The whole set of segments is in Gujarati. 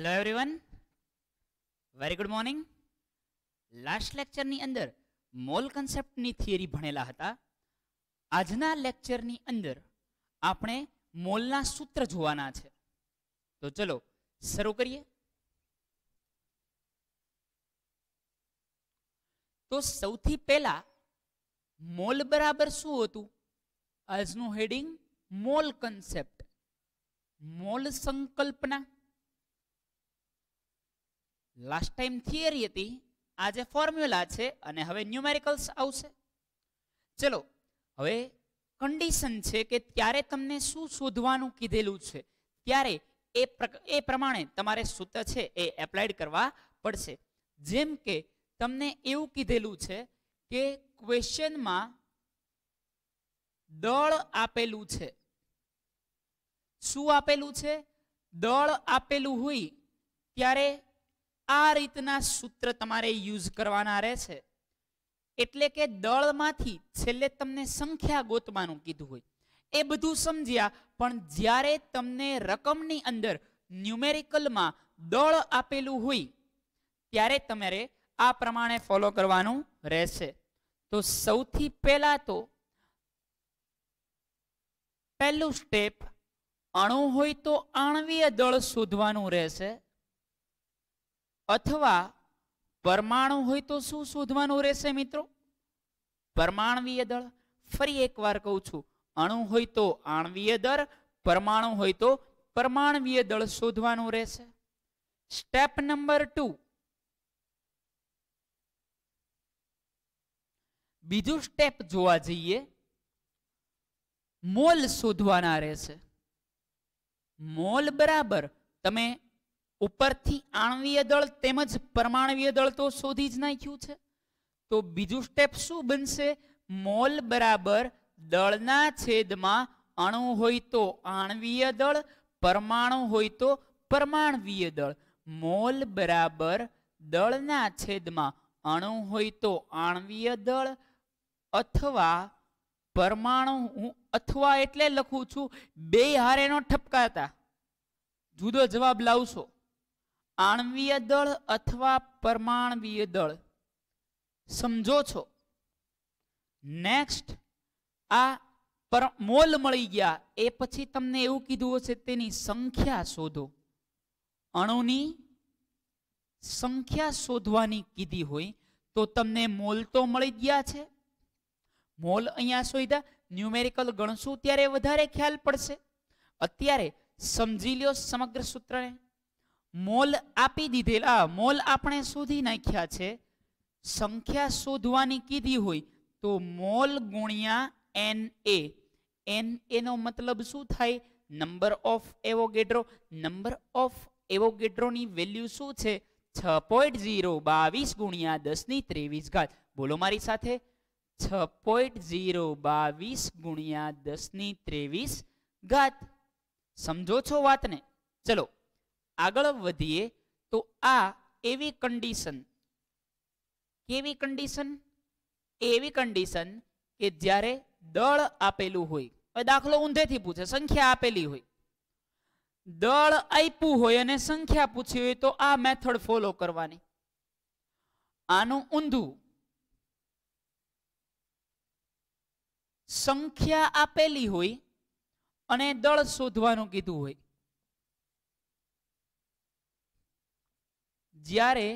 hello everyone very good morning last લેક્ચરની અંદર મોલ કન્સેપ્ટની થિયરી ભણેલા હતા આજના લેક્ચરની અંદર આપણે મોલના સૂત્ર જોવાના છે તો ચલો શરૂ કરીએ તો સૌથી પહેલા મોલ બરાબર શું હતું આજનું હેડિંગ મોલ કન્સેપ્ટ મોલ સંકલ્પના લાસ્ટ ટાઈમ થિયરી હતી આજે ફોર્મ્યુલા છે અને હવે ન્યુમેરિકલ્સ આવશે ચલો હવે કન્ડિશન છે કે ત્યારે તમને શું શોધવાનું કીધેલું છે ત્યારે એ એ પ્રમાણે તમારે સૂત્ર છે એ એપ્લાઇડ કરવા પડશે જેમ કે તમને એવું કીધેલું છે કે ક્વેશ્ચનમાં દળ આપેલું છે શું આપેલું છે દળ આપેલું હોય ત્યારે આ રીતના સૂત્ર તમારે યુઝ કરવાના રહેશે એટલે કે દળમાંથી છેલ્લે તમને સંખ્યા ગોતવાનું કીધું હોય એ બધું સમજ્યા પણ જ્યારે તમને રકમની અંદર ન્યુમેરિકલમાં દળ આપેલું હોય ત્યારે તમારે આ પ્રમાણે ફોલો કરવાનું રહેશે તો સૌથી પહેલા તો પહેલું સ્ટેપ અણુ હોય તો આણવીય દળ શોધવાનું રહેશે અથવા પરમાણુ હોય તો શું શોધવાનું રહેશે મિત્રો પરમાણવીય દળ ફરી એકવાર કહું છું અણુ હોય તો આણવીય દળ પરમાણુ હોય તો પરમાણવીય દળ શોધવાનું રહેશે સ્ટેપ નંબર ટુ બીજું સ્ટેપ જોવા જઈએ મોલ શોધવાના રહેશે મોલ બરાબર તમે ઉપરથી આણવીય દળ તેમજ પરમાણવીય દળ તો શોધી જ નાખ્યું છે તો બીજું સ્ટેપ શું બનશે મોલ બરાબર દળના છેદમાં અણુ હોય તો આણવીય દળ પરમાણુ હોય તો પરમાણવીય દળ મોલ બરાબર દળના છેદમાં અણુ હોય તો આણવીય દળ અથવા પરમાણુ હું અથવા એટલે લખું છું બે હારેનો ઠપકાતા જુદો જવાબ લાવશો આણવીય દળ અથવા પરમાણવીય દળ સમજો છો નેક્સ્ટ આ પર મોલ મળી ગયા એ પછી તમને એવું કીધું હશે તેની સંખ્યા શોધો અણુની સંખ્યા શોધવાની કીધી હોય તો તમને મોલ તો મળી ગયા છે મોલ અહીંયા શોધ્યા ન્યુમેરિકલ ગણશું ત્યારે વધારે ખ્યાલ પડશે અત્યારે સમજી લ્યો સમગ્ર સૂત્રને મોલ આપી દીધેલા મોલ આપણે શોધી નાખ્યા છે સંખ્યા શોધવાની કીધી હોય તો મોલ ગુણ્યા એન એ એન એનો મતલબ શું થાય number of Avogadro number of એવોગેડ્રોની વેલ્યુ શું છે છ પોઈન્ટ ઝીરો બાવીસ ગુણ્યા દસની ત્રેવીસ ઘાત બોલો મારી સાથે છ પોઈન્ટ ઝીરો બાવીસ ગુણ્યા દસની ત્રેવીસ ઘાત સમજો છો વાતને ચલો આગળ વધીએ તો આ એવી કન્ડિશન કેવી કન્ડિશન એવી કન્ડિશન કે જ્યારે દળ આપેલું હોય દાખલો ઊંધેથી પૂછે સંખ્યા આપેલી હોય દળ આપ્યું હોય અને સંખ્યા પૂછી હોય તો આ મેથડ ફોલો કરવાની આનું ઊંધું સંખ્યા આપેલી હોય અને દળ શોધવાનું કીધું હોય જ્યારે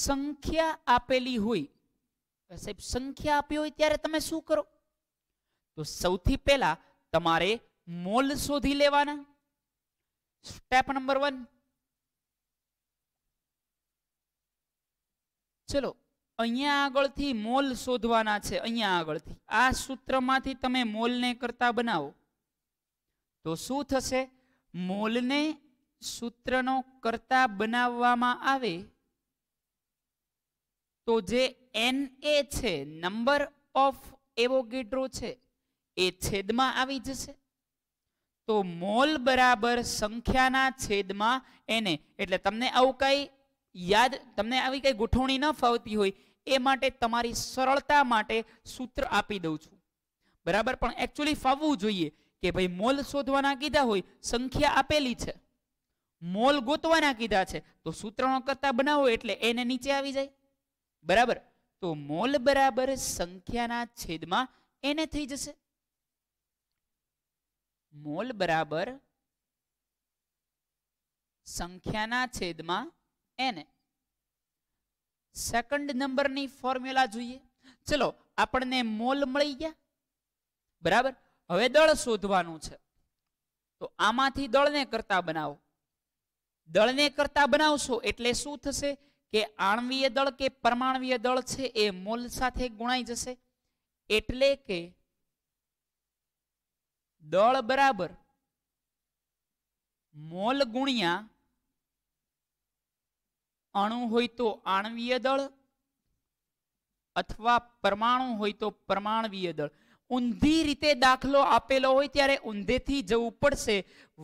સંખ્યા આપેલી હોય સાહેબ સંખ્યા આપી હોય ત્યારે તમે શું કરો તો સૌથી પહેલા તમારે મોલ શોધી લેવાના સ્ટેપ નંબર વન ચલો અહીંયા આગળથી મોલ શોધવાના છે અહીંયા આગળથી આ સૂત્રમાંથી તમે મોલને કરતા બનાવો તો શું થશે મોલને સૂત્રનો કરતા બનાવવામાં આવે તો જે એન એ છે નંબર ઓફ એવોગેડ્રો છે એ છેદમાં આવી જશે તો મોલ બરાબર સંખ્યાના છેદમાં એને એટલે તમને આવું કાંઈ યાદ તમને આવી કાંઈ ગોઠવણી ન ફાવતી હોય એ માટે તમારી સરળતા માટે સૂત્ર આપી દઉં છું બરાબર પણ એકચ્યુઅલી ફાવવું જોઈએ કે ભાઈ મોલ શોધવાના કીધા હોય સંખ્યા આપેલી છે મોલ ગોતવાના કીધા છે તો સૂત્રનો કરતા બનાવો એટલે એને નીચે આવી જાય બરાબર તો મોલ બરાબર સંખ્યાના છેદમાં એને થઈ જશે મોલ બરાબર સંખ્યાના છેદમાં એને સેકન્ડ નંબરની ફોર્મ્યુલા જોઈએ ચલો આપણને મોલ મળી ગયા બરાબર હવે દળ શોધવાનું છે તો આમાંથી દળને કરતા બનાવો દળને કરતા બનાવશો એટલે શું થશે કે આણવીય દળ કે પરમાણવીય દળ છે એ મોલ સાથે ગુણાઈ જશે એટલે કે દળ બરાબર મોલ ગુણ્યા અણુ હોય તો આણવીય દળ અથવા પરમાણુ હોય તો પરમાણવીય દળ ઊંધી રીતે દાખલો આપેલો હોય ત્યારે ઊંધેથી જવું પડશે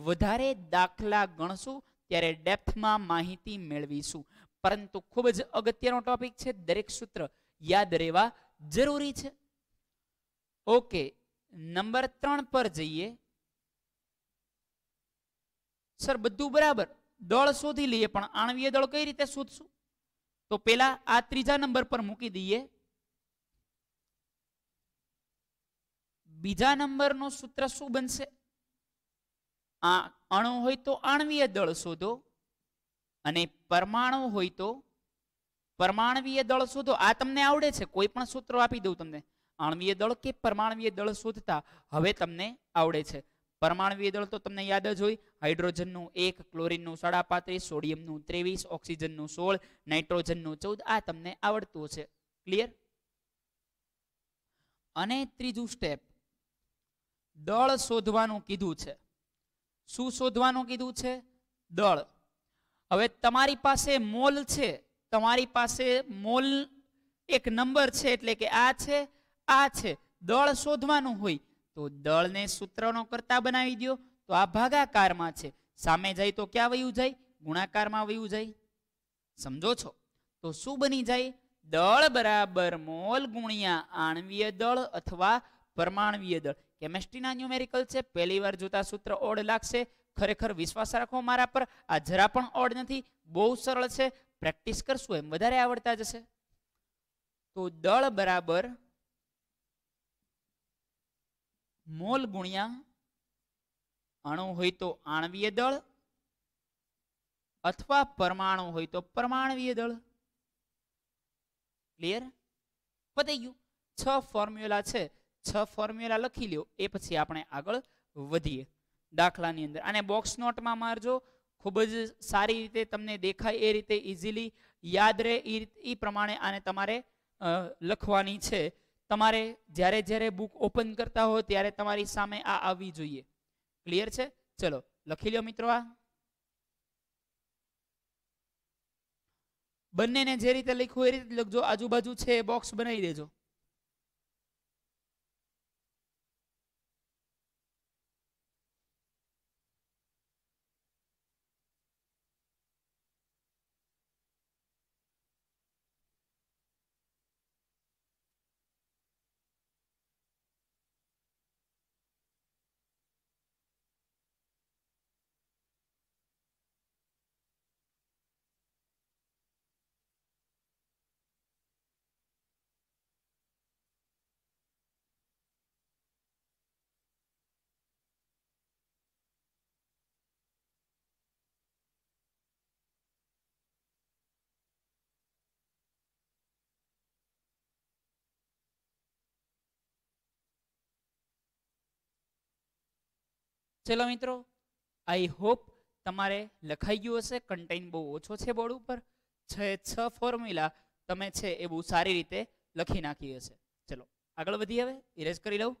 વધારે દાખલા ગણશું ત્યારે ડેપ્થમાં માહિતી મેળવીશું પરંતુ ખૂબ જ અગત્યનો ટોપિક છે દરેક સૂત્ર યાદ રહેવા જરૂરી છે ઓકે નંબર ત્રણ પર જઈએ સર બધું બરાબર દળ શોધી લઈએ પણ આણવીય દળ કઈ રીતે શોધશું તો પેલા આ ત્રીજા નંબર પર મૂકી દઈએ બીજા નંબરનું સૂત્ર શું બનશે આ અણુ હોય તો આણવીય દળ શોધો અને પરમાણુ હોય તો પરમાણવીય દળ શોધો આ તમને આવડે છે કોઈ પણ સૂત્રો આપી દઉં તમને આણવીય દળ કે પરમાણવીય દળ શોધતા હવે તમને આવડે છે પરમાણવીય દળ તો તમને યાદ જ હોય હાઇડ્રોજનનું એક ક્લોરિનનું સાડા પાંત્રીસ સોડિયમનું ત્રેવીસ ઓક્સિજનનું સોળ નાઇટ્રોજનનું ચૌદ આ તમને આવડતું છે ક્લિયર અને ત્રીજું સ્ટેપ દળ શોધવાનું કીધું છે શું શોધવાનું કીધું છે દળ હવે તમારી પાસે મોલ છે તમારી પાસે મોલ એક નંબર છે એટલે કે આ છે આ છે દળ શોધવાનું હોય તો દળને સૂત્રનો કરતા બનાવી દો તો આ ભાગાકારમાં છે સામે જાય તો ક્યાં વયું જાય ગુણાકારમાં વયું જાય સમજો છો તો શું બની જાય દળ બરાબર મોલ ગુણ્યા આણવીય દળ અથવા પરમાણવીય દળ કેમેસ્ટ્રીના ન્યુમેરિકલ છે પહેલી વાર જોતા સૂત્ર ઓડ લાગશે ખરેખર વિશ્વાસ રાખો મારા પર આ જરા પણ ઓડ નથી બહુ સરળ છે પ્રેક્ટિસ કરશું એમ વધારે આવડતા જશે તો દળ બરાબર મોલ ગુણ્યા અણુ હોય તો આણવીય દળ અથવા પરમાણુ હોય તો પરમાણવીય દળ ક્લિયર પતી ગયું છ ફોર્મ્યુલા છે છ ફોર્મ્યુલા લખી લ્યો એ પછી આપણે આગળ વધીએ દાખલાની અંદર અને બોક્સ નોટમાં મારજો ખૂબ જ સારી રીતે તમને દેખાય એ રીતે ઇઝીલી યાદ રહે એ પ્રમાણે આને તમારે લખવાની છે તમારે જ્યારે જ્યારે બુક ઓપન કરતા હો ત્યારે તમારી સામે આ આવવી જોઈએ ક્લિયર છે ચલો લખી લો મિત્રો આ બંનેને જે રીતે લખવું એ રીતે લખજો આજુબાજુ છે એ બોક્સ બનાવી દેજો ચલો મિત્રો આઈ હોપ તમારે લખાઈ ગયું હશે કન્ટેન બહુ ઓછો છે બોર્ડ ઉપર છે છ ફોર્મ્યુલા તમે છે એ બહુ સારી રીતે લખી નાખી હશે ચલો આગળ વધી હવે ઇરેઝ કરી લઉં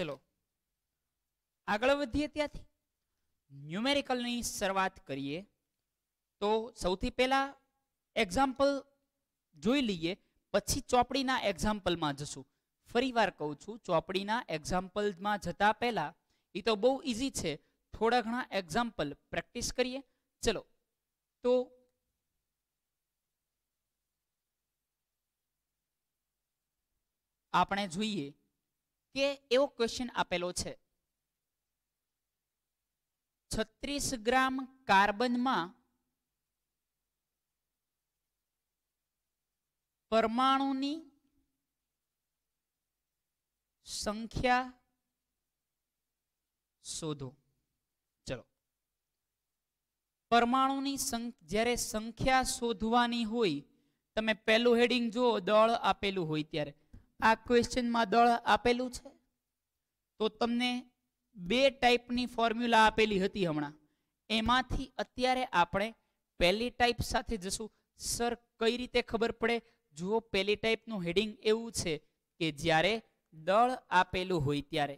ચલો આગળ વધીએ ત્યાંથી ન્યુમેરિકલની શરૂઆત કરીએ તો સૌથી પહેલાં એક્ઝામ્પલ જોઈ લઈએ પછી ચોપડીના એક્ઝામ્પલમાં જશું ફરીવાર કહું છું ચોપડીના એક્ઝામ્પલમાં જતા પહેલાં એ તો બહુ ઇઝી છે થોડા ઘણા એક્ઝામ્પલ પ્રેક્ટિસ કરીએ ચલો તો આપણે જોઈએ કે એવો ક્વેશ્ચન આપેલો છે છત્રીસ ગ્રામ કાર્બનમાં પરમાણુની સંખ્યા શોધો ચલો પરમાણુની જ્યારે સંખ્યા શોધવાની હોય તમે પહેલું હેડિંગ જુઓ દળ આપેલું હોય ત્યારે આ ક્વેશ્ચનમાં દળ આપેલું છે તો તમને બે ટાઈપની ફોર્મ્યુલા આપેલી હતી હમણાં એમાંથી અત્યારે આપણે પહેલી ટાઈપ સાથે જશું સર કઈ રીતે ખબર પડે જુઓ પહેલી ટાઈપનું હેડિંગ એવું છે કે જ્યારે દળ આપેલું હોય ત્યારે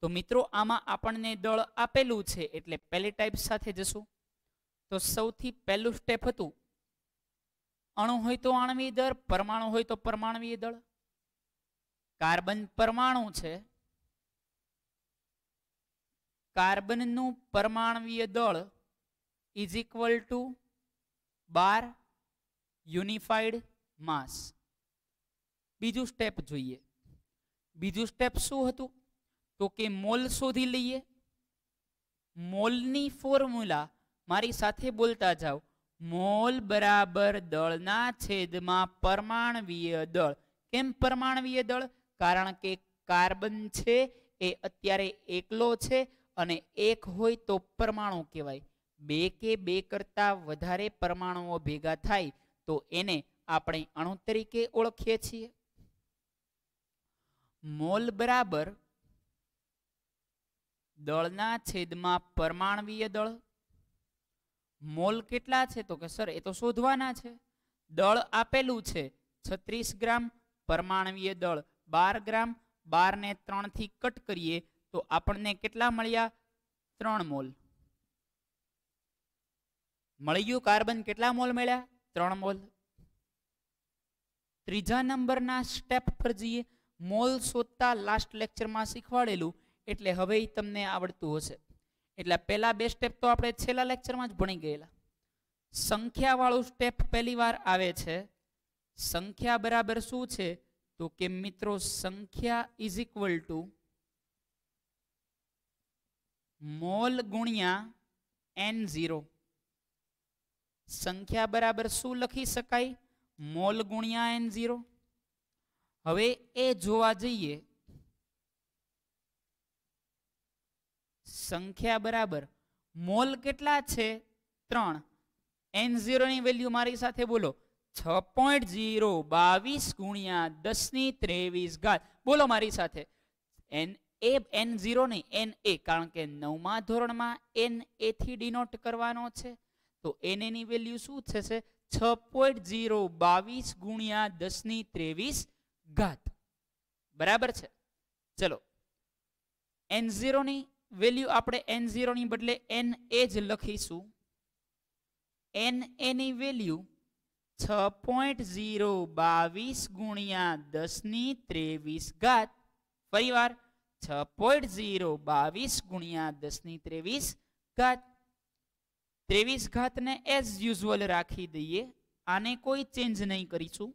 તો મિત્રો આમાં આપણને દળ આપેલું છે એટલે પહેલી ટાઈપ સાથે જશું તો સૌથી પહેલું સ્ટેપ હતું અણુ હોય તો આણવીય દળ પરમાણુ હોય તો પરમાણવીય દળ કાર્બન પરમાણુ છે કાર્બનનું પરમાણવીય દળ ઇઝ ઇક્વલ ટુ બાર યુનિફાઈડ માસ બીજું સ્ટેપ જોઈએ બીજું સ્ટેપ શું હતું તો કે મોલ શોધી લઈએ મોલની ફોર્મ્યુલા મારી સાથે બોલતા જાઓ મોલ બરાબર દળના છેદમાં પરમાણવીય દળ કેમ પરમાણવીય દળ કારણ કે કાર્બન છે એ અત્યારે એકલો છે અને એક હોય તો પરમાણુ કહેવાય બે કે બે કરતાં વધારે પરમાણુઓ ભેગા થાય તો એને આપણે અણુ તરીકે ઓળખીએ છીએ મોલ બરાબર દળના છેદમાં પરમાણવીય દળ મોલ કેટલા છે તો કે સર એ તો શોધવાના છે દળ આપેલું છે છત્રીસ ગ્રામ પરમાણવીય દળ બાર ગ્રામ બારને ત્રણથી કટ કરીએ તો આપણને કેટલા મળ્યા ત્રણ મોલ મળ્યું કાર્બન કેટલા મોલ મળ્યા ત્રણ મોલ ત્રીજા નંબરના સ્ટેપ પર જઈએ મોલ શોધતા લાસ્ટ લેક્ચરમાં શીખવાડેલું એટલે હવે તમને આવડતું હશે એટલે પહેલા બે સ્ટેપ તો આપણે છેલ્લા લેક્ચરમાં જ ભણી ગયેલા સંખ્યાવાળું સ્ટેપ પહેલી વાર આવે છે સંખ્યા બરાબર શું છે તો કે મિત્રો સંખ્યા ઇઝ ઇક્વલ ટુ મોલ ગુણ્યા એન ઝીરો સંખ્યા બરાબર શું લખી શકાય મોલ ગુણ્યા એન ઝીરો હવે એ જોવા જઈએ સંખ્યા બરાબર મોલ કેટલા છે ત્રણ એન ઝીરોની વેલ્યુ મારી સાથે બોલો છ પોઈન્ટ ઝીરો બાવીસ ગુણ્યા દસની ત્રેવીસ ઘાત બોલો મારી સાથે એન એ એન ઝીરો નહીં એન એ કારણ કે નવમા ધોરણમાં એન એથી ડિનોટ કરવાનો છે તો એન એની વેલ્યુ શું થશે છ પોઈન્ટ ઝીરો બાવીસ ગુણ્યા દસની ત્રેવીસ ઘાત બરાબર છે ચલો એન ઝીરોની વેલ્યુ આપણે એન ઝીરોની બદલે એન એ જ લખીશું એન એની વેલ્યુ છ પોઈન્ટ ઝીરો બાવીસ ગુણ્યા દસની ત્રેવીસ ઘાત ફરીવાર છ પોઈન્ટ ઝીરો બાવીસ ગુણ્યા દસની ત્રેવીસ ઘાત ત્રેવીસ ઘાતને એઝ યુઝ્યુઅલ રાખી દઈએ આને કોઈ ચેન્જ નહીં કરીશું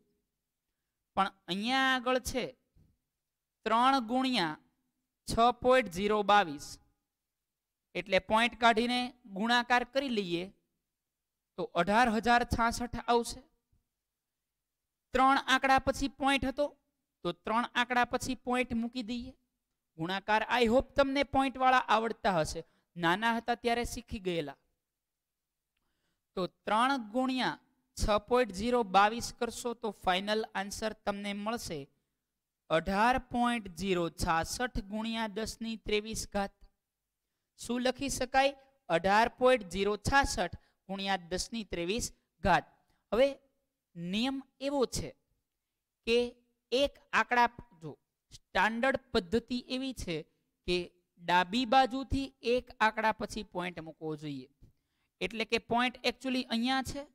પણ અહીંયા આગળ છે ત્રણ ગુણ્યા છ પોઈન્ટ ઝીરો બાવીસ એટલે પોઈન્ટ કાઢીને ગુણાકાર કરી લઈએ તો અઢાર હજાર છાસઠ આવશે ત્રણ આંકડા પછી પોઈન્ટ હતો તો ત્રણ આંકડા પછી પોઈન્ટ મૂકી દઈએ ગુણાકાર આઈ હોપ તમને પોઈન્ટવાળા આવડતા હશે નાના હતા ત્યારે શીખી ગયેલા તો ત્રણ ગુણ્યા છ પોઈન્ટ ઝીરો બાવીસ કરશો તો ફાઇનલ આન્સર તમને મળશે અઢાર પોઈન્ટ ઝીરો છાસઠ ગુણ્યા દસની ત્રેવીસ ઘાત શું લખી શકાય અઢાર પોઈન્ટ ઝીરો છાસઠ ગુણ્યા દસની ત્રેવીસ ઘાત હવે નિયમ એવો છે કે એક આંકડા જો સ્ટાન્ડર્ડ પદ્ધતિ એવી છે કે ડાબી બાજુથી એક આંકડા પછી પોઈન્ટ મૂકવો જોઈએ એટલે કે પોઈન્ટ એકચ્યુઅલી અહીંયા છે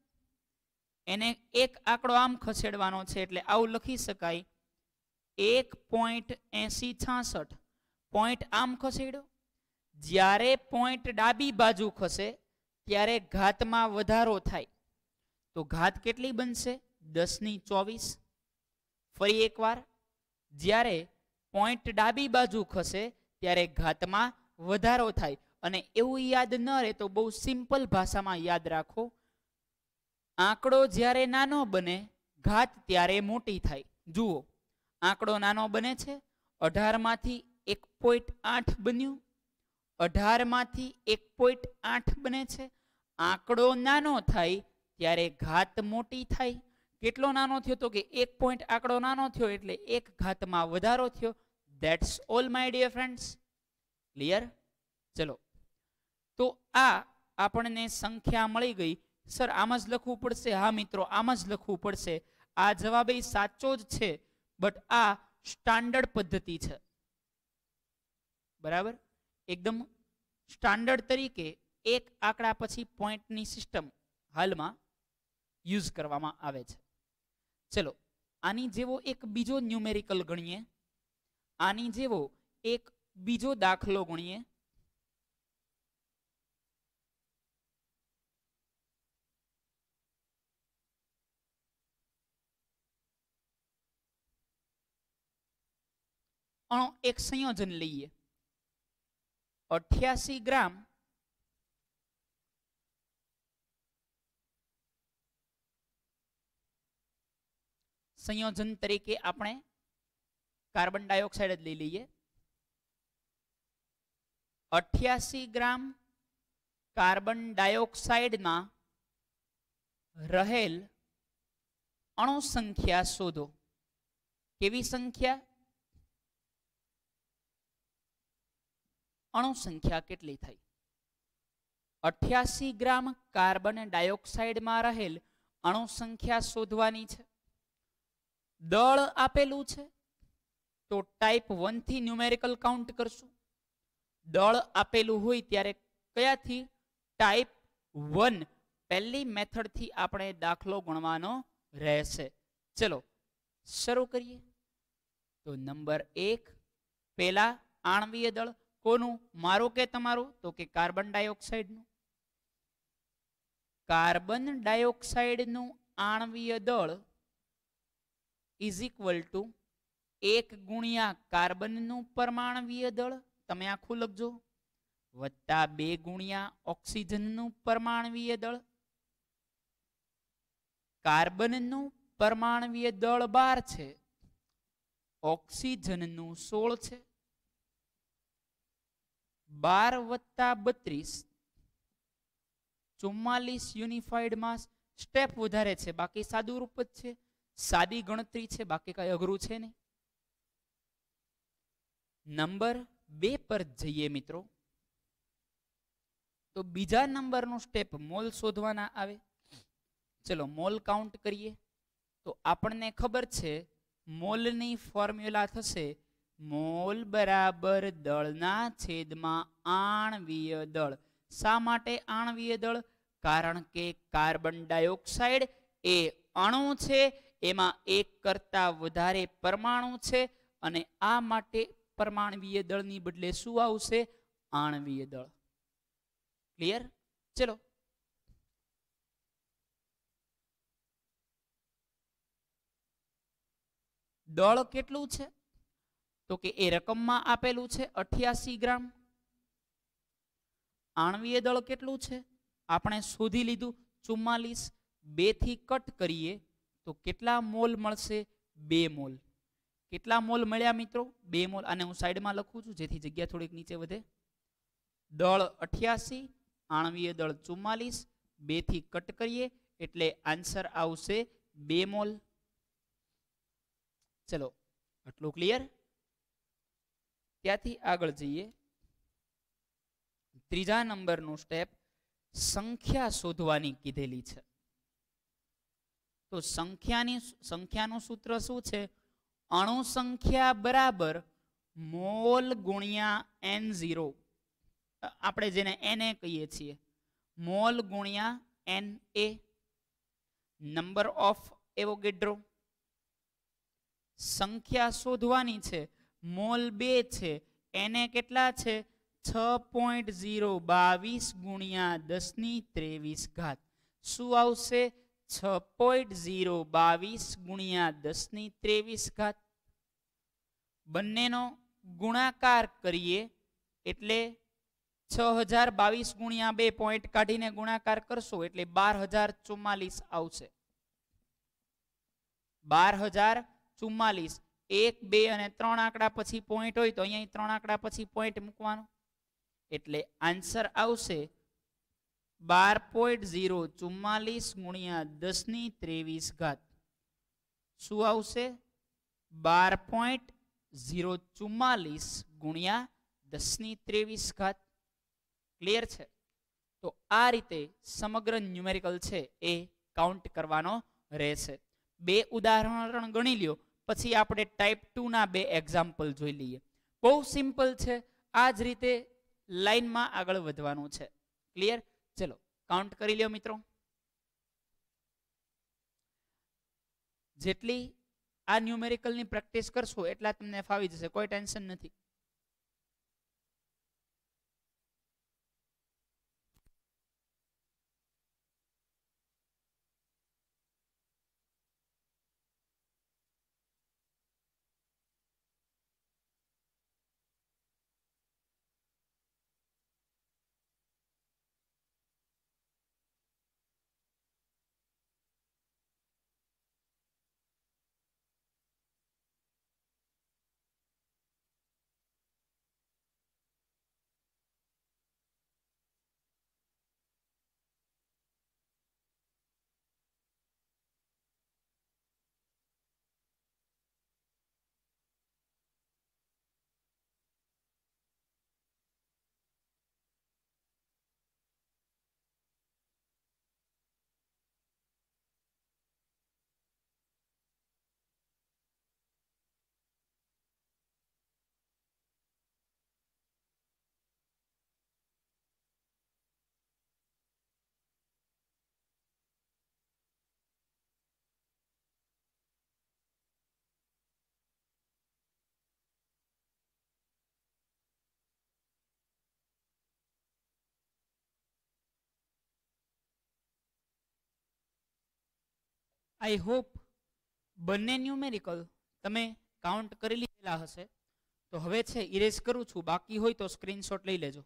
એને એક આંકડો આમ ખસેડવાનો છે એટલે આવું લખી શકાય એક પોઈન્ટ એસી છાસઠ પોઈન્ટ આમ ખસેડો જ્યારે પોઈન્ટ ડાબી બાજુ ખસે ત્યારે ઘાતમાં વધારો થાય તો ઘાત કેટલી બનશે દસની ચોવીસ ફરી એકવાર જ્યારે પોઈન્ટ ડાબી બાજુ ખસે ત્યારે ઘાતમાં વધારો થાય અને એવું યાદ ન રહે તો બહુ સિમ્પલ ભાષામાં યાદ રાખો આંકડો જ્યારે નાનો બને ઘાત ત્યારે મોટી થાય જુઓ આંકડો નાનો બને છે અઢારમાંથી એક પોઈન્ટ આઠ બન્યું અઢારમાંથી એક પોઈન્ટ આઠ બને છે આંકડો નાનો થાય ત્યારે ઘાત મોટી થાય કેટલો નાનો થયો તો કે એક પોઈન્ટ આંકડો નાનો થયો એટલે એક ઘાતમાં વધારો થયો that's all my dear friends clear ચલો તો આ આપણને સંખ્યા મળી ગઈ સર આમ જ લખવું પડશે હા મિત્રો આમ જ લખવું પડશે આ જવાબ એ સાચો જ છે બટ આ સ્ટાન્ડર્ડ પદ્ધતિ છે બરાબર એકદમ સ્ટાન્ડર્ડ તરીકે એક આંકડા પછી પોઈન્ટની સિસ્ટમ હાલમાં યુઝ કરવામાં આવે છે ચલો આની જેવો એક બીજો ન્યુમેરિકલ ગણીએ આની જેવો એક બીજો દાખલો ગણીએ અણો એક સંયોજન લઈએ અઠ્યાસી ગ્રામ સંયોજન તરીકે આપણે કાર્બન ડાયોક્સાઇડ જ લઈ લઈએ અઠ્યાસી ગ્રામ કાર્બન ડાયોક્સાઇડના રહેલ અણુ સંખ્યા શોધો કેવી સંખ્યા અણુ સંખ્યા કેટલી થઈ અઠ્યાસી ગ્રામ કાર્બન ડાયોક્સાઇડમાં રહેલ અણુ સંખ્યા શોધવાની છે દળ આપેલું છે તો ટાઈપ વનથી ન્યુમેરિકલ કાઉન્ટ કરશું દળ આપેલું હોય ત્યારે કયાથી ટાઈપ વન પહેલી મેથડથી આપણે દાખલો ગણવાનો રહેશે ચલો શરૂ કરીએ તો નંબર એક પેલા આણવીય દળ કોનું મારું કે તમારું તો કે કાર્બન ડાયોક્સાઇડનું કાર્બન ડાયોક્સાઇડનું આણવીય દળ ઇઝ ઇક્વલ ટુ એક ગુણ્યા કાર્બનનું પરમાણવીય દળ તમે આખું લખજો વત્તા બે ગુણ્યા ઓક્સિજનનું પરમાણવીય દળ કાર્બનનું પરમાણવીય દળ બાર છે ઓક્સિજનનું સોળ છે બાર વત્તા બત્રીસ ચુમ્માલીસ યુનિફાઈડમાં સ્ટેપ વધારે છે બાકી સાદું રૂપ જ છે સાદી ગણતરી છે બાકી કાંઈ અઘરું છે નહીં નંબર બે પર જઈએ મિત્રો તો બીજા નંબરનું સ્ટેપ મોલ શોધવાના આવે ચલો મોલ કાઉન્ટ કરીએ તો આપણને ખબર છે મોલની ફોર્મ્યુલા થશે મોલ બરાબર દળના છેદમાં આણવીય દળ શા માટે આણવીય દળ કારણ કે કાર્બન ડાયોક્સાઇડ એ અણુ છે એમાં એક કરતા વધારે પરમાણુ છે અને આ માટે પરમાણવીય દળની બદલે શું આવશે આણવીય દળ ક્લિયર ચલો દળ કેટલું છે તો કે એ રકમમાં આપેલું છે અઠ્યાસી ગ્રામ આણવીય દળ કેટલું છે આપણે શોધી લીધું ચુમ્માલીસ બે થી કટ કરીએ તો કેટલા મોલ મળશે બે મોલ કેટલા મોલ મળ્યા મિત્રો બે મોલ અને હું સાઈડમાં લખું છું જેથી જગ્યા થોડીક નીચે વધે દળ અઠ્યાસી આણવીય દળ ચુમ્માલીસ બેથી કટ કરીએ એટલે આન્સર આવશે બે મોલ ચલો આટલું ક્લિયર ત્યાંથી આગળ જઈએ ત્રીજા નંબરનું સ્ટેપ સંખ્યા શોધવાની કીધેલી છે તો સંખ્યાની સંખ્યાનું સૂત્ર શું છે અણુ સંખ્યા બરાબર મોલ ગુણ્યા એન ઝીરો આપણે જેને એન એ કહીએ છીએ મોલ ગુણ્યા N A number of Avogadro સંખ્યા શોધવાની છે મોલ બે છે એને કેટલા છે છ પોઈન્ટ ઝીરો બાવીસ ગુણ્યા દસની ત્રેવીસ ઘાત શું આવશે છ પોઈન્ટ ઝીરો બાવીસ ગુણ્યા દસની ત્રેવીસ ઘાત બંનેનો ગુણાકાર કરીએ એટલે છ હજાર બાવીસ ગુણ્યા બે પોઈન્ટ કાઢીને ગુણાકાર કરશો એટલે બાર હજાર ચુમ્માલીસ આવશે બાર હજાર ચુમ્માલીસ એક બે અને ત્રણ આંકડા પછી પોઈન્ટ હોય તો અહીંયા ત્રણ આંકડા પછી પોઈન્ટ મૂકવાનું એટલે આન્સર આવશે બાર પોઈન્ટ ઝીરો ચુમ્માલીસ ગુણ્યા દસની ત્રેવીસ ઘાત શું આવશે બાર પોઈન્ટ ઝીરો ચુમ્માલીસ ગુણ્યા દસની ત્રેવીસ ઘાત ક્લિયર છે તો આ રીતે સમગ્ર ન્યુમેરિકલ છે એ કાઉન્ટ કરવાનો રહેશે બે ઉદાહરણ ગણી લ્યો પછી આપણે ટાઈપ ટુના બે એક્ઝામ્પલ જોઈ લઈએ બહુ સિમ્પલ છે આ જ રીતે લાઈનમાં આગળ વધવાનું છે ક્લિયર ચલો કાઉન્ટ કરી લ્યો મિત્રો જેટલી આ ન્યુમેરિકલની પ્રેક્ટિસ કરશો એટલા તમને ફાવી જશે કોઈ ટેન્શન નથી આઈ હોપ બંને ન્યુમેરિકલ તમે કાઉન્ટ કરી લીધેલા હશે તો હવે છે ઇરેઝ કરું છું બાકી હોય તો સ્ક્રીનશોટ લઈ લેજો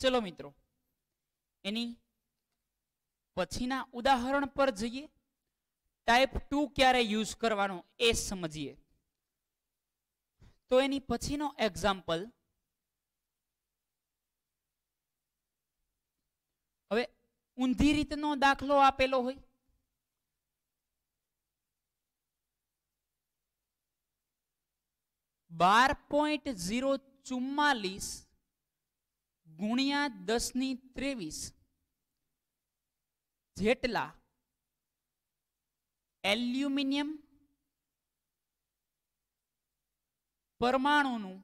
ચલો મિત્રો એની પછીના ઉદાહરણ પર જઈએ ટાઈપ ટુ ક્યારે યુઝ કરવાનો એ સમજીએ તો એની પછીનો એક્ઝામ્પલ હવે ઊંધી રીતનો દાખલો આપેલો હોય બાર પોઈન્ટ ઝીરો ચુમ્માલીસ ગુણ્યા દસની ત્રેવીસ જેટલા એલ્યુમિનિયમ પરમાણુનું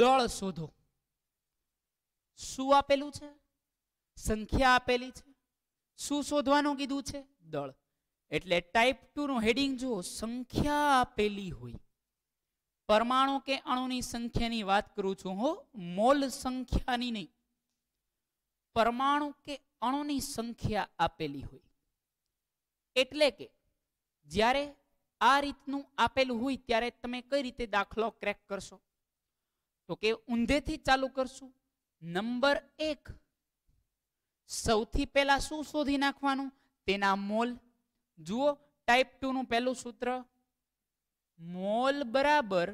દળ શોધો શું આપેલું છે સંખ્યા આપેલી છે શું શોધવાનું કીધું છે દળ એટલે ટાઈપ ટુ નું હેડિંગ જુઓ સંખ્યા આપેલી હોય પરમાણુ કે અણુની સંખ્યાની વાત કરું છું હું મોલ સંખ્યાની નહીં પરમાણુ કે અણુની સંખ્યા આપેલી હોય એટલે કે જ્યારે આ રીતનું આપેલું હોય ત્યારે તમે કઈ રીતે દાખલો ક્રેક કરશો તો કે ઊંધેથી ચાલુ કરશું નંબર એક સૌથી પહેલા શું શોધી નાખવાનું તેના મોલ જુઓ ટાઈપ ટુ નું પહેલું સૂત્ર મોલ બરાબર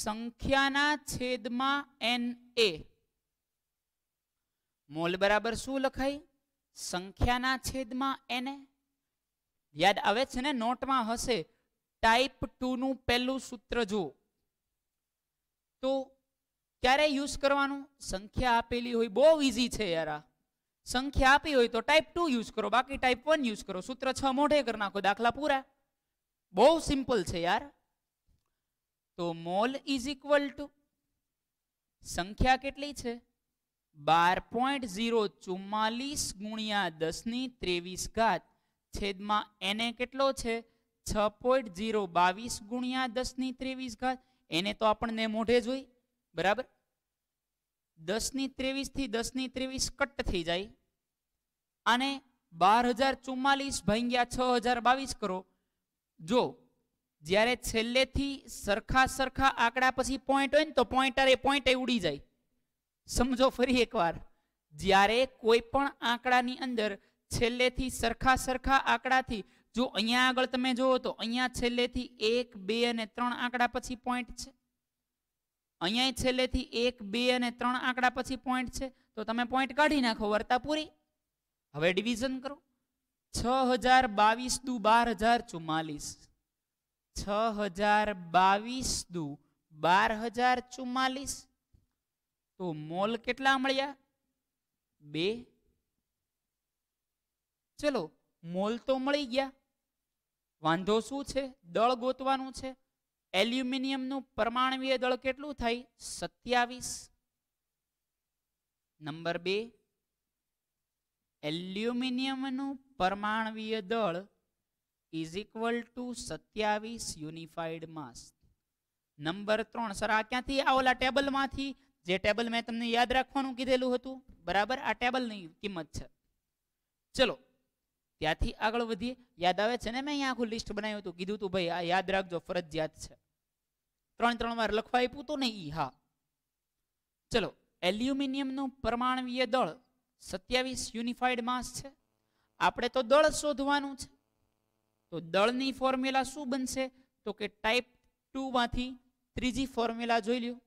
સંખ્યાના છેદમાં એન એ મોલ બરાબર શું લખાય સંખ્યાના છેદમાં એને યાદ આવે છે ને નોટમાં હશે ટાઈપ નું પહેલું સૂત્ર જુઓ તો ક્યારે યુઝ કરવાનું સંખ્યા આપેલી હોય બહુ ઇઝી છે યાર આ સંખ્યા આપી હોય તો ટાઈપ ટુ યુઝ કરો બાકી ટાઈપ વન યુઝ કરો સૂત્ર છ મોઢે કરી નાખો દાખલા પૂરા બહુ સિમ્પલ છે યાર તો મોલ ઇઝ ઇક્વલ ટુ સંખ્યા કેટલી છે બાર પોઈન્ટ ઝીરો ચુમ્માલીસ ગુણ્યા દસ ની ત્રેવીસ ઘાત છેદમાં એને કેટલો છે છ પોઈન્ટ ઝીરો બાવીસ ગુણ્યા દસની ત્રેવીસ ઘાત એને તો આપણને મોઢે જોઈ બરાબર દસની ત્રેવીસથી દસની ત્રેવીસ કટ થઈ જાય અને બાર હજાર ચુમ્માલીસ ભાંગ્યા છ હજાર બાવીસ કરો જો જ્યારે છેલ્લેથી સરખા સરખા આંકડા પછી પોઈન્ટ હોય ને તો પોઈન્ટર એ પોઈન્ટ ઉડી જાય સમજો ફરી એકવાર જ્યારે કોઈ પણ આંકડાની અંદર છેલ્લેથી સરખા સરખા આંકડાથી જો અહીંયા આગળ તમે જુઓ તો અહીંયા છેલ્લેથી એક બે અને ત્રણ આંકડા પછી પોઈન્ટ છે અહીંયા છેલ્લેથી એક બે અને ત્રણ આંકડા પછી પોઈન્ટ છે તો તમે પોઈન્ટ કાઢી નાખો વર્તા પૂરી હવે ડિવિઝન કરો છ હજાર બાવીસ દુ બાર હજાર ચુમ્માલીસ છ હજાર બાવીસ દુ બાર હજાર ચુમ્માલીસ તો મોલ કેટલા મળ્યા બે ચલો મોલ તો મળી ગયા વાંધો શું છે દળ ગોતવાનું છે એલ્યુમિનિયમનું પરમાણવીય દળ કેટલું થઈ સત્યાવીસ નંબર બે એલ્યુમિનિયમનું પરમાણવીય દળ ઇઝ ઇક્વલ ટુ સત્યાવીસ યુનિફાઈડ માસ નંબર ત્રણ સર આ ક્યાંથી આવેલા ટેબલમાંથી જે ટેબલ મેં તમને યાદ રાખવાનું કીધેલું હતું બરાબર આ ટેબલની કિંમત છે ચલો ત્યાંથી આગળ વધીએ યાદ આવે છે ને મેં અહીંયા આખું લિસ્ટ બનાવ્યું હતું કીધું હતું ભાઈ આ યાદ રાખજો ફરજિયાત છે ત્રણ ત્રણ વાર લખવા આપ્યું તો નહીં હા ચલો એલ્યુમિનિયમનું પરમાણવીય દળ સત્યાવીસ યુનિફાઈડ માસ છે આપણે તો દળ શોધવાનું છે તો દળની ફોર્મ્યુલા શું બનશે તો કે ટાઈપ ટુમાંથી ત્રીજી ફોર્મ્યુલા જોઈ લ્યો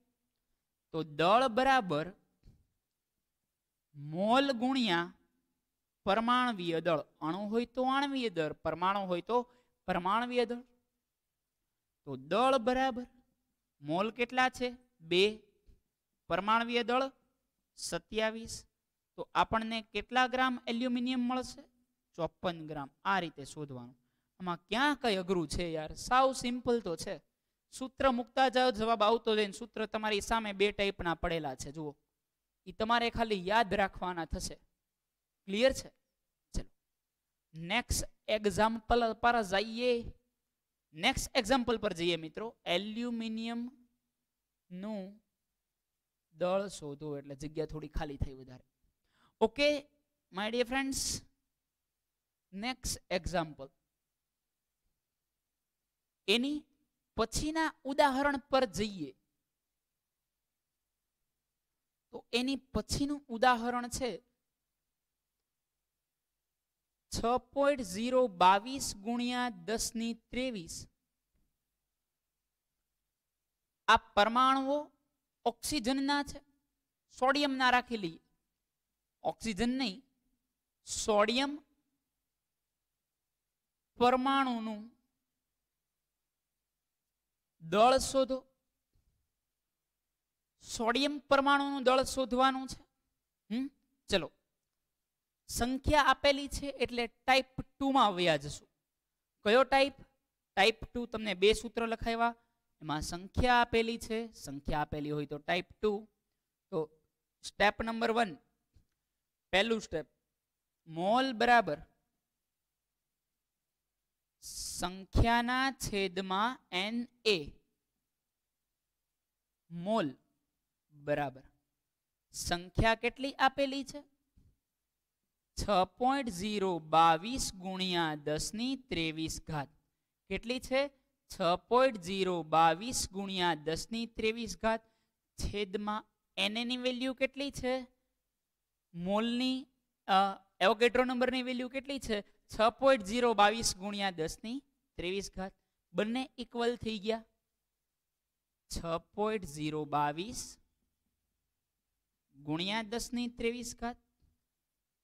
તો દળ બરાબર મોલ ગુણ્યા પરમાણવીય દળ અણુ હોય તો આણવીય દળ પરમાણુ હોય તો પરમાણવીય દળ તો દળ બરાબર મોલ કેટલા છે બે પરમાણવીય દળ સત્યાવીસ તો આપણને કેટલા ગ્રામ એલ્યુમિનિયમ મળશે ચોપન ગ્રામ આ રીતે શોધવાનું આમાં ક્યાં કઈ અઘરું છે યાર સાવ સિમ્પલ તો છે સૂત્ર મૂકતા જાઓ જવાબ આવતો જઈને સૂત્ર તમારી સામે બે ટાઈપના પડેલા છે જુઓ એ તમારે ખાલી યાદ રાખવાના થશે ક્લિયર છે ચલો નેક્સ્ટ એક્ઝામ્પલ પર જઈએ નેક્સ્ટ એક્ઝામ્પલ પર જઈએ મિત્રો એલ્યુમિનિયમનું દળ શોધો એટલે જગ્યા થોડી ખાલી થઈ વધારે okay my dear friends next example એની પછીના ઉદાહરણ પર જઈએ તો એની પછીનું ઉદાહરણ છે છ પોઈન્ટ ઝીરો બાવીસ ગુણ્યા દસની ત્રેવીસ આ પરમાણુઓ ઓક્સિજનના છે સોડિયમના રાખી લઈએ ઓક્સિજન નહીં સોડિયમ પરમાણુનું દળ શોધો સોડિયમ પરમાણુનું દળ શોધવાનું છે હમ ચલો સંખ્યા આપેલી છે એટલે ટાઈપ ટુમાં આવ્યા જશું કયો ટાઈપ ટાઈપ ટુ તમને બે સૂત્ર લખાવ્યા એમાં સંખ્યા આપેલી છે સંખ્યા આપેલી હોય તો ટાઈપ ટુ તો સ્ટેપ નંબર વન પહેલું સ્ટેપ મોલ બરાબર સંખ્યાના છેદમાં એન એ મોલ બરાબર સંખ્યા કેટલી આપેલી છે છ પોઈન્ટ ઝીરો બાવીસ ગુણ્યા દસની ત્રેવીસ ઘાત કેટલી છે છ પોઈન્ટ ઝીરો બાવીસ ગુણ્યા દસની ત્રેવીસ ઘાત છેદમાં એનએની વેલ્યુ કેટલી છે મોલની એવોગેટ્રો નંબરની વેલ્યુ કેટલી છે છ પોઈન્ટ ઝીરો બાવીસ ગુણ્યા દસની ત્રેવીસ ઘાત બંને ઇક્વલ થઈ ગયા છ પોઈન્ટ ઝીરો બાવીસ ગુણ્યા દસની ત્રેવીસ ઘાત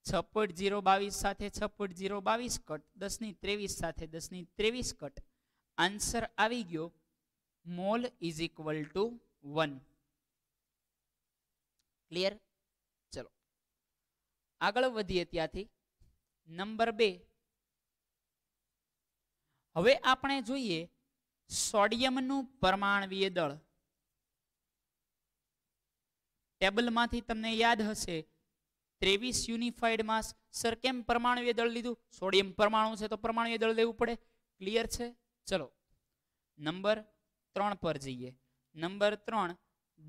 છપ્પટ જીરો બાવીસ સાથે છપ્પટ જીરો બાવીસ કટ દસની ત્રેવીસ સાથે દસની ત્રેવીસ કટ આન્સર આવી ગયો mole is equal to one clear ચલો આગળ વધીએ ત્યાંથી નંબર બે હવે આપણે જોઈએ સોડિયમનું પરમાણવીય દળ ટેબલમાંથી તમને યાદ હશે ત્રેવીસ યુનિફાઈડ માસ સર કેમ પરમાણુએ દળ લીધું સોડિયમ પરમાણુ છે તો પરમાણુએ દળ લેવું પડે ક્લિયર છે ચલો નંબર ત્રણ પર જઈએ નંબર ત્રણ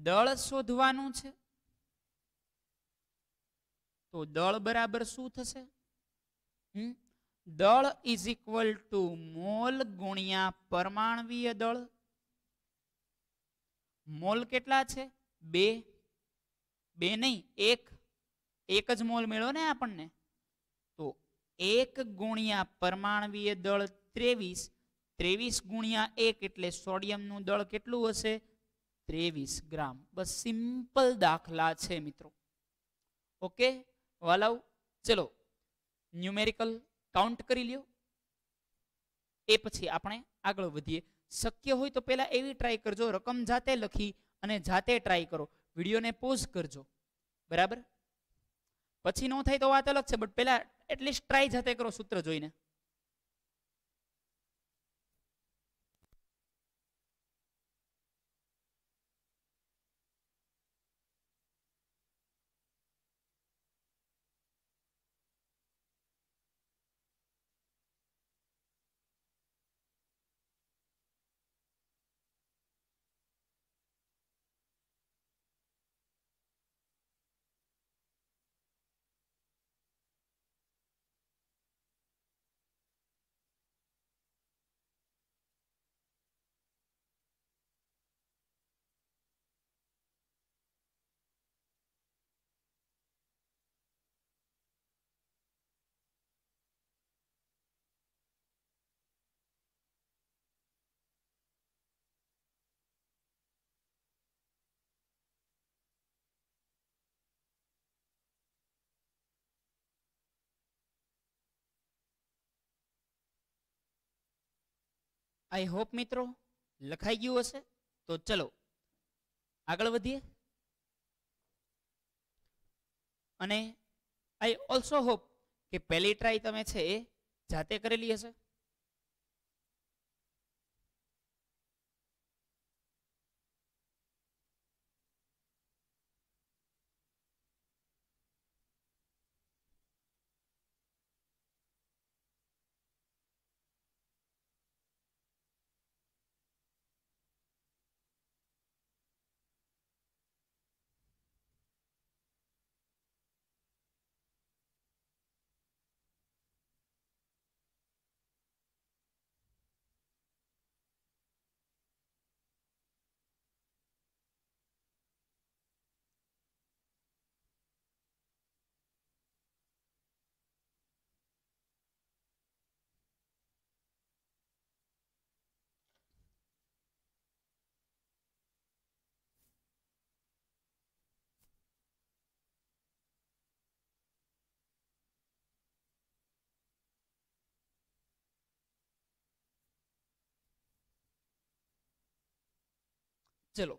દળ શોધવાનું છે તો દળ બરાબર શું થશે હમ દળ ઇઝ ઇક્વલ ટુ મોલ ગુણ્યા પરમાણવીય દળ મોલ કેટલા છે બે બે નહીં એક એક જ મોલ મળ્યો ને આપણને તો એક ગુણ્યા પરમાણવીય દળ ત્રેવીસ ત્રેવીસ ગુણ્યા એક એટલે સોડિયમનું દળ કેટલું હશે ત્રેવીસ ગ્રામ બસ સિમ્પલ દાખલા છે મિત્રો ઓકે વાલાવ ચલો ન્યુમેરિકલ કાઉન્ટ કરી લ્યો એ પછી આપણે આગળ વધીએ શક્ય હોય તો પહેલાં એવી ટ્રાય કરજો રકમ જાતે લખી અને જાતે ટ્રાય કરો વિડીયોને પોઝ કરજો બરાબર પછી ન થાય તો વાત અલગ છે બટ પેલા એટલીસ્ટ ટ્રાય જાતે કરો સૂત્ર જોઈને આઈ હોપ મિત્રો લખાઈ ગયું હશે તો ચલો આગળ વધીએ અને આઈ ઓલ્સો હોપ કે પહેલી ટ્રાય તમે છે એ જાતે કરેલી હશે ચલો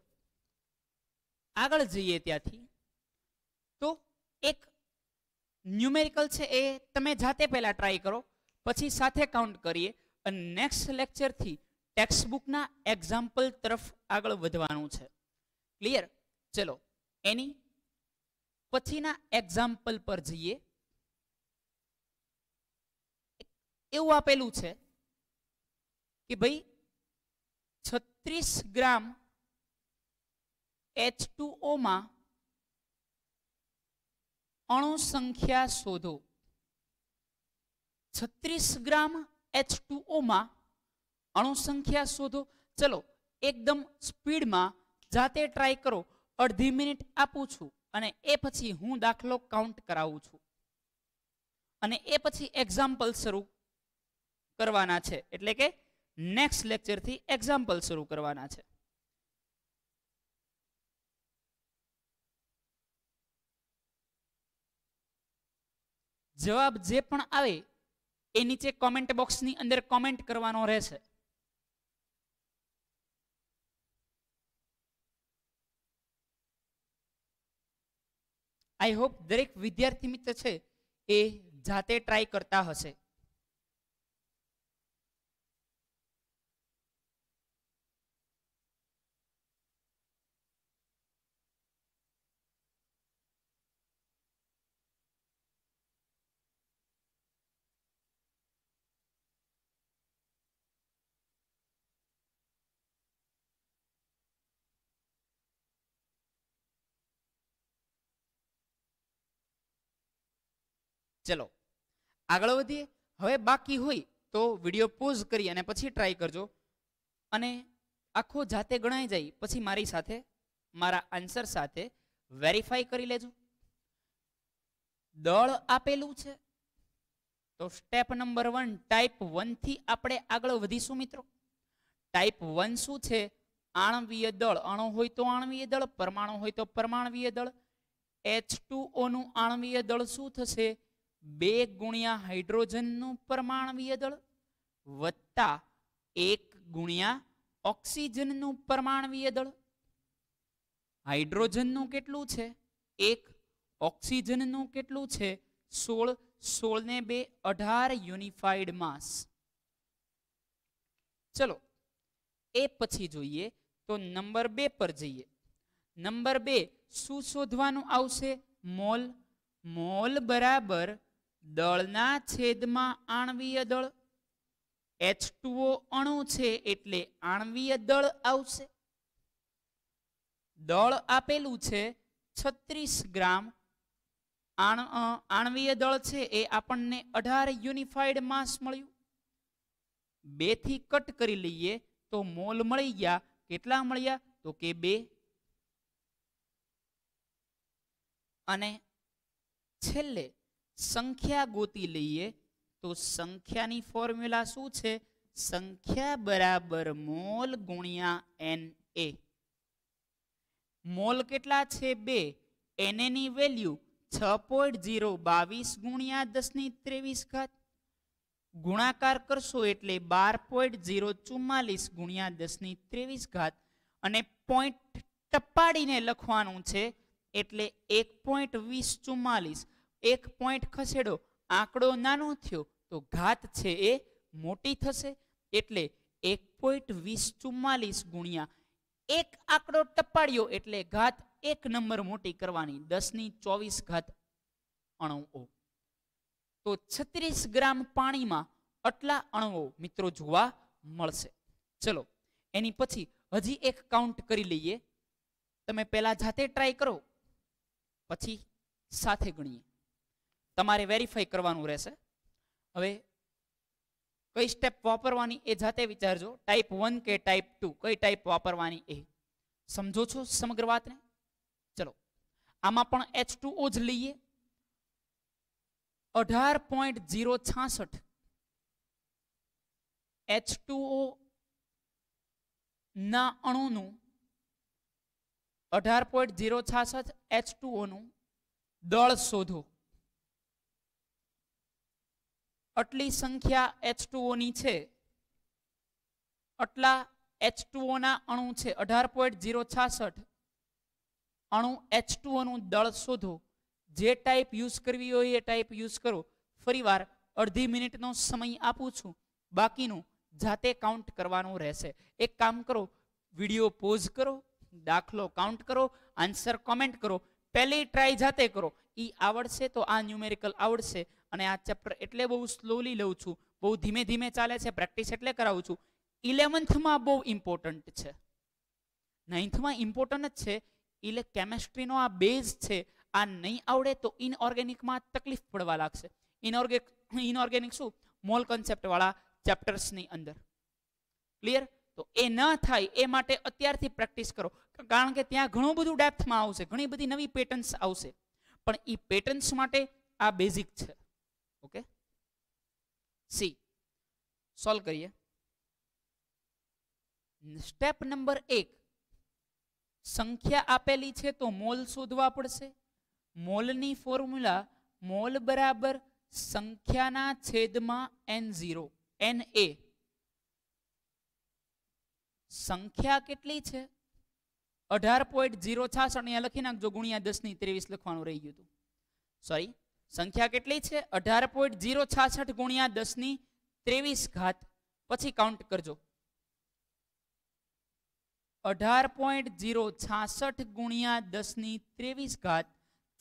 આગળ જઈએ ત્યાંથી તો એક ન્યુમેરિકલ છે એ તમે જાતે પહેલાં ટ્રાય કરો પછી સાથે કાઉન્ટ કરીએ અને નેક્સ્ટ લેક્ચરથી ટેક્સ્ટ બુકના એક્ઝામ્પલ તરફ આગળ વધવાનું છે ક્લિયર ચલો એની પછીના એક્ઝામ્પલ પર જઈએ એવું આપેલું છે કે ભાઈ છત્રીસ ગ્રામ એચ ટુ ઓમાં અણુ સંખ્યા શોધો છત્રીસ ગ્રામ એચ ટુ ઓમાં અણુ સંખ્યા શોધો ચલો એકદમ સ્પીડમાં જાતે ટ્રાય કરો અડધી મિનિટ આપું છું અને એ પછી હું દાખલો કાઉન્ટ કરાવું છું અને એ પછી એક્ઝામ્પલ શરૂ કરવાના છે એટલે કે નેક્સ્ટ લેક્ચરથી એક્ઝામ્પલ શરૂ કરવાના છે જવાબ જે પણ આવે એ નીચે કોમેન્ટ બોક્સની અંદર કોમેન્ટ કરવાનો રહેશે આઈ હોપ દરેક વિદ્યાર્થી મિત્ર છે એ જાતે ટ્રાય કરતા હશે ચલો આગળ વધીએ હવે બાકી હોય તો વિડીયો પોઝ કરી અને પછી ટ્રાય કરજો અને આખો જાતે ગણાઈ જાય પછી મારી સાથે મારા આન્સર સાથે વેરીફાઈ કરી લેજો દળ આપેલું છે તો સ્ટેપ નંબર વન ટાઈપ વનથી આપણે આગળ વધીશું મિત્રો ટાઈપ વન શું છે આણવીય દળ અણો હોય તો આણવીય દળ પરમાણુ હોય તો પરમાણવીય દળ એચ ટુ ઓનું આણવીય દળ શું થશે બે ગુણ્યા હાઇડ્રોજનનું પરમાણવીય દળ વત્તા એક ગુણ્યા ઓક્સિજનનું પરમાણવીય દળ હાઇડ્રોજનનું કેટલું છે એક ઓક્સિજનનું કેટલું છે સોળ સોળ ને બે અઢાર યુનિફાઈડ માસ ચલો એ પછી જોઈએ તો નંબર બે પર જઈએ નંબર બે શું શોધવાનું આવશે મોલ મોલ બરાબર દળના છેદમાં આણવીય દળ એચ ટુઓ અણુ છે એટલે આણવીય દળ આવશે દળ આપેલું છે છત્રીસ ગ્રામ આણ આણવીય દળ છે એ આપણને અઢાર યુનિફાઈડ માસ મળ્યું બેથી કટ કરી લઈએ તો મોલ મળી ગયા કેટલા મળ્યા તો કે બે અને છેલ્લે સંખ્યા ગોતી લઈએ તો સંખ્યાની ફોર્મ્યુલા શું છે સંખ્યા બરાબર મોલ ગુણ્યા એન એ મોલ કેટલા છે બે એને ની વેલ્યુ છ પોઈન્ટ ઝીરો બાવીસ ગુણ્યા દસની ત્રેવીસ ઘાત ગુણાકાર કરશો એટલે બાર પોઈન્ટ ઝીરો ચુમ્માલીસ ગુણ્યા દસની ત્રેવીસ ઘાત અને પોઈન્ટ ટપ્પાડીને લખવાનું છે એટલે એક પોઈન્ટ વીસ ચુમ્માલીસ એક પોઈન્ટ ખસેડો આંકડો નાનો થયો તો ઘાત છે એ મોટી થશે એટલે એક પોઈન્ટ વીસ ચુમ્માલીસ ગુણ્યા એક આંકડો ટપાડ્યો એટલે ઘાત એક નંબર મોટી કરવાની દસની ચોવીસ ઘાત અણુઓ તો છત્રીસ ગ્રામ પાણીમાં આટલા અણુઓ મિત્રો જોવા મળશે ચલો એની પછી હજી એક કાઉન્ટ કરી લઈએ તમે પહેલા જાતે ટ્રાય કરો પછી સાથે ગણીએ તમારે વેરીફાઈ કરવાનું રહેશે હવે કઈ સ્ટેપ વાપરવાની એ જાતે વિચારજો ટાઇપ 1 કે ટાઇપ 2 કઈ ટાઇપ વાપરવાની એ સમજો છો સમગ્ર વાતને ચલો આમાં પણ H2O જ લઈએ 18.066 H2O ના અણુનું 18.066 H2O નું દળ શોધો આટલી સંખ્યા એચ ની છે આટલા એચ ટુઓના અણુ છે અઢાર પોઈન્ટ ઝીરો છાસઠ અણુ એચ ટુઓનું દળ શોધો જે ટાઈપ યુઝ કરવી હોય એ ટાઈપ યુઝ કરો ફરીવાર અડધી મિનિટનો સમય આપું છું બાકીનું જાતે કાઉન્ટ કરવાનું રહેશે એક કામ કરો વિડીયો પોઝ કરો દાખલો કાઉન્ટ કરો આન્સર કોમેન્ટ કરો પહેલી ટ્રાય જાતે કરો એ આવડશે તો આ ન્યુમેરિકલ આવડશે અને આ ચેપ્ટર એટલે બહુ સ્લોલી લઉં છું બહુ ધીમે ધીમે ચાલે છે પ્રેક્ટિસ એટલે કરાવું છું ઇલેવન્થમાં બહુ ઇમ્પોર્ટન્ટ છે નાઇન્થમાં ઇમ્પોર્ટન્ટ જ છે એટલે કેમેસ્ટ્રીનો આ બેઝ છે આ નહીં આવડે તો ઇનઓર્ગેનિકમાં તકલીફ પડવા લાગશે ઇનઓર્ગેક ઇનઓર્ગેનિક શું મોલ કોન્સેપ્ટવાળા ચેપ્ટર્સની અંદર ક્લિયર તો એ ન થાય એ માટે અત્યારથી પ્રેક્ટિસ કરો કારણ કે ત્યાં ઘણું બધું ડેપ્થમાં આવશે ઘણી બધી નવી પેટર્ન્સ આવશે પણ એ પેટર્ન્સ માટે આ બેઝિક છે ઓકે સી સોલ્વ કરીએ સ્ટેપ નંબર એક સંખ્યા આપેલી છે તો મોલ શોધવા પડશે મોલની ફોર્મ્યુલા મોલ બરાબર સંખ્યાના છેદમાં એન ઝીરો એન એ સંખ્યા કેટલી છે અઢાર પોઈન્ટ ઝીરો છાસઠ અહીંયા લખી નાખજો ગુણ્યા દસની ત્રેવીસ લખવાનું રહી ગયું હતું સોરી સંખ્યા કેટલી છે અઢાર પોઈન્ટ ઝીરો છાસઠ ગુણ્યા દસની ત્રેવીસ ઘાત પછી કાઉન્ટ કરજો અઢાર પોઈન્ટ જીરો છાસઠ ગુણ્યા દસની ત્રેવીસ ઘાત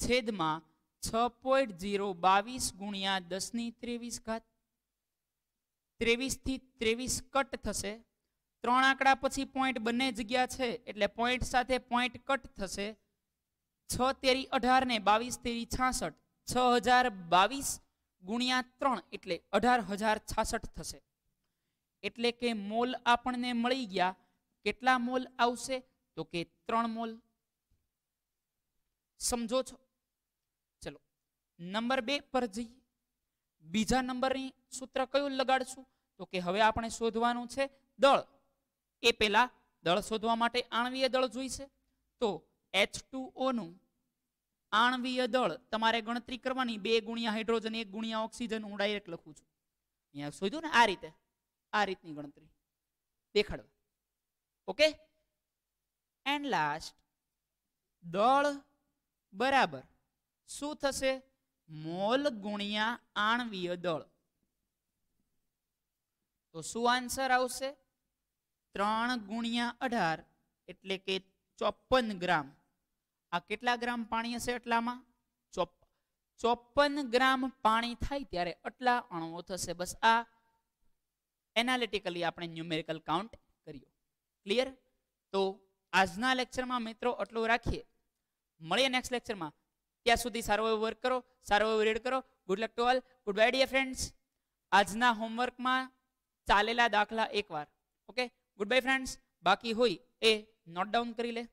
છેદમાં છ પોઈન્ટ જીરો બાવીસ ગુણ્યા દસ ની ત્રેવીસ ઘાત ત્રેવીસથી ત્રેવીસ કટ થશે ત્રણ આંકડા પછી પોઈન્ટ બંને જગ્યા છે એટલે પોઈન્ટ સાથે પોઈન્ટ કટ થશે છ તેરી અઢાર ને બાવીસ તેરી છાસઠ છ હજાર બાવીસ ગુણ્યા ત્રણ એટલે અઢાર હજાર છાસઠ થશે એટલે કે મોલ આપણને મળી ગયા કેટલા મોલ આવશે તો કે ત્રણ મોલ સમજો છો ચલો નંબર બે પર જઈએ બીજા નંબરની સૂત્ર કયું લગાડશું તો કે હવે આપણે શોધવાનું છે દળ એ પહેલા દળ શોધવા માટે આણવીય દળ જોઈશે તો એચ ટુ ઓનું આણવીય દળ તમારે ગણતરી કરવાની બે ગુણ્યા હાઇડ્રોજન એક ગુણ્યા ઓક્સિજન હું ડાયરેક્ટ લખું છું અહીંયા શોધ્યું ને આ રીતે આ રીતની ગણતરી દેખાડવા ઓકે એન્ડ લાસ્ટ દળ બરાબર શું થશે મોલ ગુણ્યા આણવીય દળ તો શું આન્સર આવશે ત્રણ ગુણ્યા અઢાર એટલે કે ચોપન ગ્રામ આ કેટલા ગ્રામ પાણી હશે એટલામાં ચોપન ગ્રામ પાણી થાય ત્યારે આટલા અણુઓ થશે બસ આ એનાલિટિકલી આપણે ન્યુમેરિકલ કાઉન્ટ કર્યો ક્લિયર તો આજના લેક્ચરમાં મિત્રો આટલો રાખીએ મળીએ નેક્સ્ટ લેક્ચરમાં ત્યાં સુધી સારો એવો વર્ક કરો સારો એવો રીડ કરો good luck to all good bye dear friends આજના હોમવર્કમાં ચાલેલા દાખલા એકવાર ઓકે ગુડ બાય ફ્રેન્ડ્સ બાકી હોય એ નોટ ડાઉન કરી લે